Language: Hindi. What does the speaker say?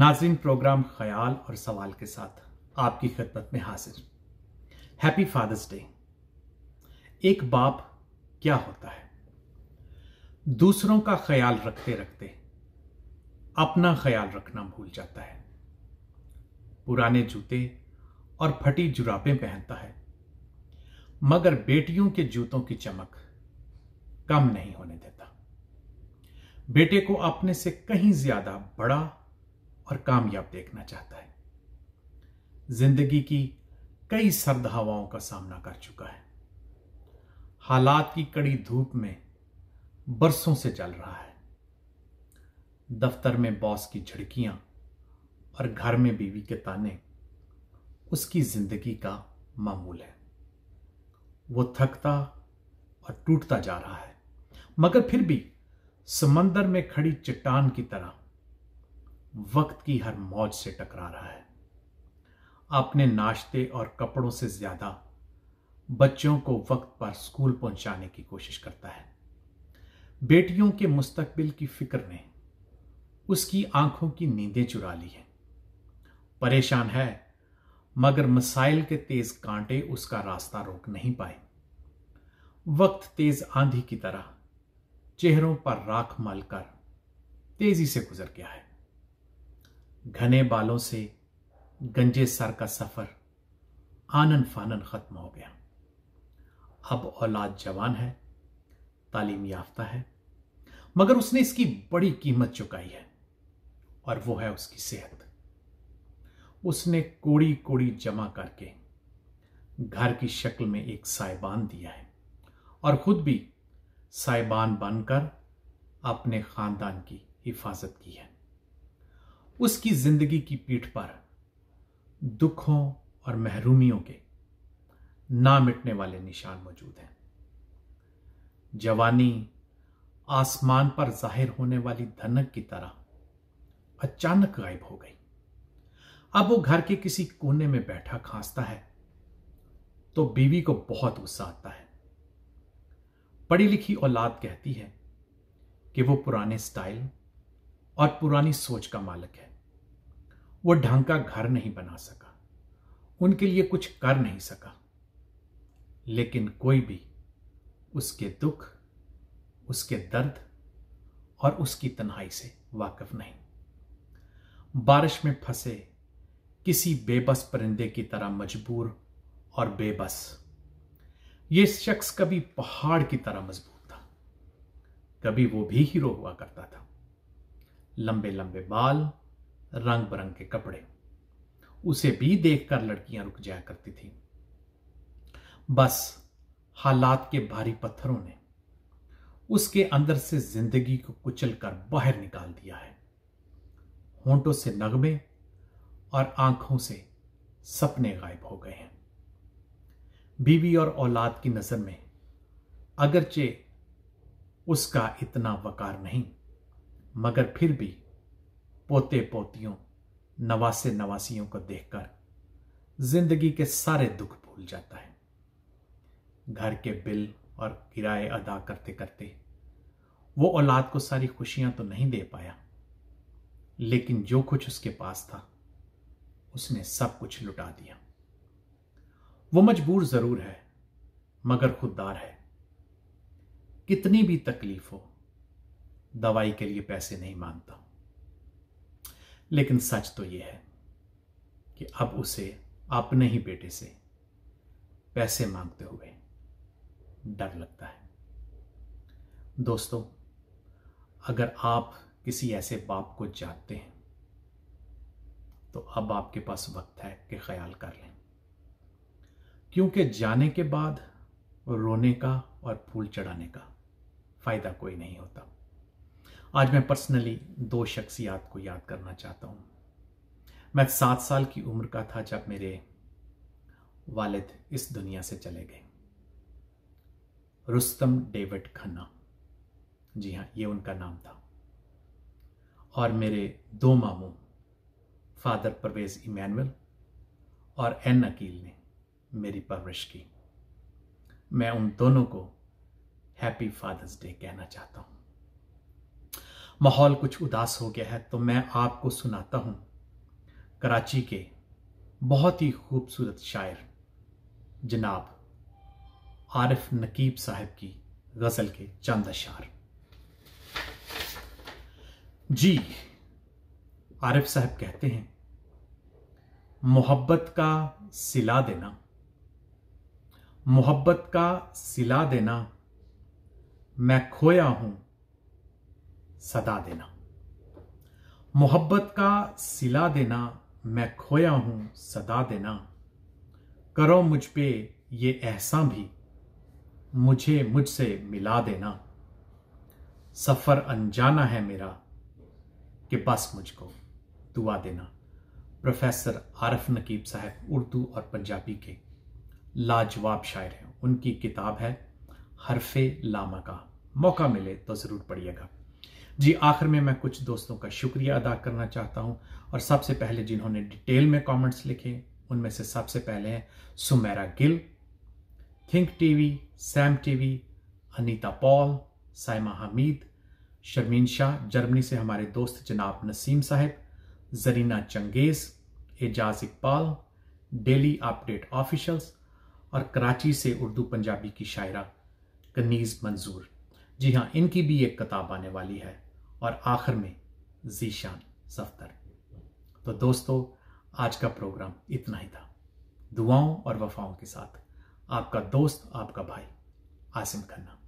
नाजिन प्रोग्राम ख्याल और सवाल के साथ आपकी खिदमत में हाजिर हैप्पी फादर्स डे एक बाप क्या होता है दूसरों का ख्याल रखते रखते अपना ख्याल रखना भूल जाता है पुराने जूते और फटी जुराबें पहनता है मगर बेटियों के जूतों की चमक कम नहीं होने देता बेटे को अपने से कहीं ज्यादा बड़ा और कामयाब देखना चाहता है जिंदगी की कई सर्द हवाओं का सामना कर चुका है हालात की कड़ी धूप में बरसों से चल रहा है दफ्तर में बॉस की झड़कियां और घर में बीवी के ताने उसकी जिंदगी का मामूल है वो थकता और टूटता जा रहा है मगर फिर भी समंदर में खड़ी चट्टान की तरह वक्त की हर मौज से टकरा रहा है अपने नाश्ते और कपड़ों से ज़्यादा बच्चों को वक्त पर स्कूल पहुंचाने की कोशिश करता है बेटियों के मुस्तकबिल की फिक्र ने उसकी आंखों की नींदें चुरा ली हैं परेशान है मगर मसाइल के तेज कांटे उसका रास्ता रोक नहीं पाए वक्त तेज आंधी की तरह चेहरों पर राख मलकर तेजी से गुजर गया है घने बालों से गंजे सर का सफर आनन फानन खत्म हो गया अब औलाद जवान है तालीम याफ्ता है मगर उसने इसकी बड़ी कीमत चुकाई है और वो है उसकी सेहत उसने कोड़ी कोड़ी जमा करके घर की शक्ल में एक साइबान दिया है और खुद भी साइबान बनकर अपने खानदान की हिफाजत की है उसकी जिंदगी की पीठ पर दुखों और महरूमियों के ना मिटने वाले निशान मौजूद हैं जवानी आसमान पर जाहिर होने वाली धनक की तरह अचानक गायब हो गई अब वो घर के किसी कोने में बैठा खांसता है तो बीवी को बहुत गुस्सा आता है पढ़ी लिखी औलाद कहती है कि वो पुराने स्टाइल और पुरानी सोच का मालिक है वो ढंग का घर नहीं बना सका उनके लिए कुछ कर नहीं सका लेकिन कोई भी उसके दुख उसके दर्द और उसकी तन्हाई से वाकिफ नहीं बारिश में फंसे किसी बेबस परिंदे की तरह मजबूर और बेबस ये शख्स कभी पहाड़ की तरह मजबूत था कभी वो भी हीरो हुआ करता था लंबे लंबे बाल रंग बिरंग के कपड़े उसे भी देखकर लड़कियां रुक जाया करती थी बस हालात के भारी पत्थरों ने उसके अंदर से जिंदगी को कुचल कर बाहर निकाल दिया है होंठों से नगमे और आंखों से सपने गायब हो गए हैं बीवी और औलाद की नज़र में अगरचे उसका इतना वकार नहीं मगर फिर भी पोते पोतियों नवासे नवासियों को देखकर जिंदगी के सारे दुख भूल जाता है घर के बिल और किराए अदा करते करते वो औलाद को सारी खुशियां तो नहीं दे पाया लेकिन जो कुछ उसके पास था उसने सब कुछ लुटा दिया वो मजबूर जरूर है मगर खुददार है कितनी भी तकलीफ हो दवाई के लिए पैसे नहीं मांगता हूं लेकिन सच तो यह है कि अब उसे अपने ही बेटे से पैसे मांगते हुए डर लगता है दोस्तों अगर आप किसी ऐसे बाप को जानते हैं तो अब आपके पास वक्त है कि ख्याल कर लें क्योंकि जाने के बाद रोने का और फूल चढ़ाने का फायदा कोई नहीं होता आज मैं पर्सनली दो शख्सियात को याद करना चाहता हूँ मैं सात साल की उम्र का था जब मेरे वालिद इस दुनिया से चले गए रुस्तम डेविड खन्ना जी हाँ ये उनका नाम था और मेरे दो मामू फादर परवेज इमैनुअल और एन अकील ने मेरी परवरिश की मैं उन दोनों को हैप्पी फादर्स डे कहना चाहता हूँ माहौल कुछ उदास हो गया है तो मैं आपको सुनाता हूं कराची के बहुत ही खूबसूरत शायर जनाब आरिफ नकीब साहब की गज़ल के चंद अशार जी आरिफ साहब कहते हैं मोहब्बत का सिला देना मोहब्बत का सिला देना मैं खोया हूं सदा देना मोहब्बत का सिला देना मैं खोया हूं सदा देना करो मुझ पे ये एहसा भी मुझे मुझसे मिला देना सफ़र अनजाना है मेरा कि बस मुझको दुआ देना प्रोफेसर आरफ नकीब साहब उर्दू और पंजाबी के लाजवाब शायर हैं उनकी किताब है हरफे लामा का मौका मिले तो ज़रूर पढ़िएगा जी आखिर में मैं कुछ दोस्तों का शुक्रिया अदा करना चाहता हूँ और सबसे पहले जिन्होंने डिटेल में कमेंट्स लिखे उनमें से सबसे पहले हैं Sumera Gill think TV Sam TV Anita Paul Saima Hameed Sharmeen Shah Germany से हमारे दोस्त जनाब नसीम साहब Zarina Changez Ejaz Iqbal daily update officials और कराची से उर्दू पंजाबी की शायरा कनीज़ मंजूर जी हाँ इनकी भी एक किताब आने वाली है और आखिर में जीशान सफ्तर तो दोस्तों आज का प्रोग्राम इतना ही था दुआओं और वफाओं के साथ आपका दोस्त आपका भाई आसिम खन्ना